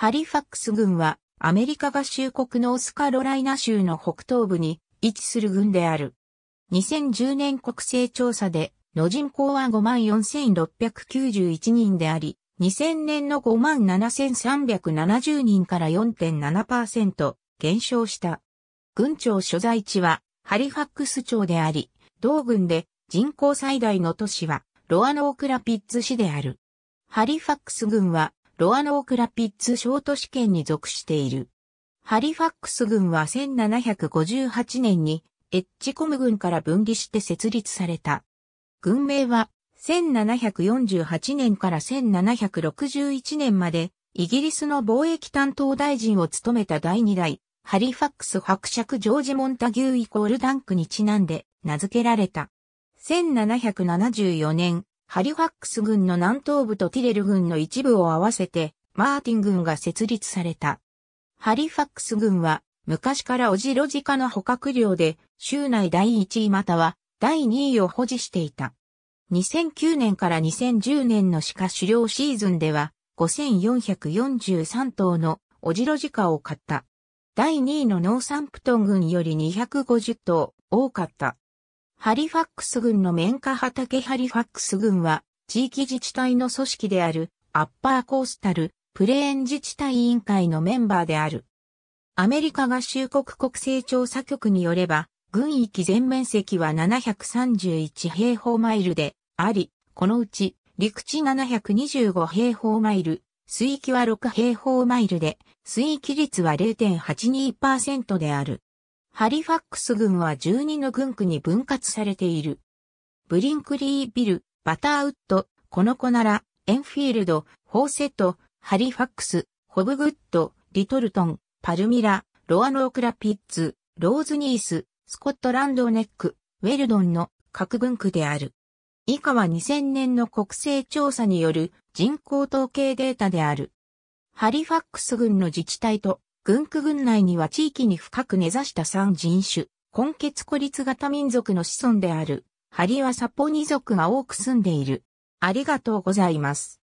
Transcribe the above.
ハリファックス軍はアメリカ合衆国ノースカロライナ州の北東部に位置する軍である。2010年国勢調査での人口は54,691人であり、2000年の57,370人から4.7%減少した。軍庁所在地はハリファックス町であり、同軍で人口最大の都市はロアノークラピッツ市である。ハリファックス軍はロアノークラピッツショート試験に属している。ハリファックス軍は1758年にエッジコム軍から分離して設立された。軍名は1748年から1761年までイギリスの貿易担当大臣を務めた第2代ハリファックス伯爵ジョージ・モンタギューイコールダンクにちなんで名付けられた。1774年、ハリファックス軍の南東部とティレル軍の一部を合わせて、マーティン軍が設立された。ハリファックス軍は、昔からオジロジカの捕獲量で、州内第1位または第2位を保持していた。2009年から2010年の鹿狩猟シーズンでは、5443頭のオジロジカを買った。第2位のノーサンプトン軍より250頭多かった。ハリファックス軍の綿花畑ハリファックス軍は、地域自治体の組織である、アッパーコースタル、プレーン自治体委員会のメンバーである。アメリカ合衆国国勢調査局によれば、軍域全面積は731平方マイルであり、このうち陸地725平方マイル、水域は6平方マイルで、水域率は0.82%である。ハリファックス郡は12の郡区に分割されている。ブリンクリービル、バターウッド、コノコナラ、エンフィールド、ホーセット、ハリファックス、ホブグッド、リトルトン、パルミラ、ロアノークラピッツ、ローズニース、スコットランドネック、ウェルドンの各軍区である。以下は2000年の国勢調査による人口統計データである。ハリファックス郡の自治体と軍区軍内には地域に深く根ざした三人種、根血孤立型民族の子孫である、ハリワサポニ族が多く住んでいる。ありがとうございます。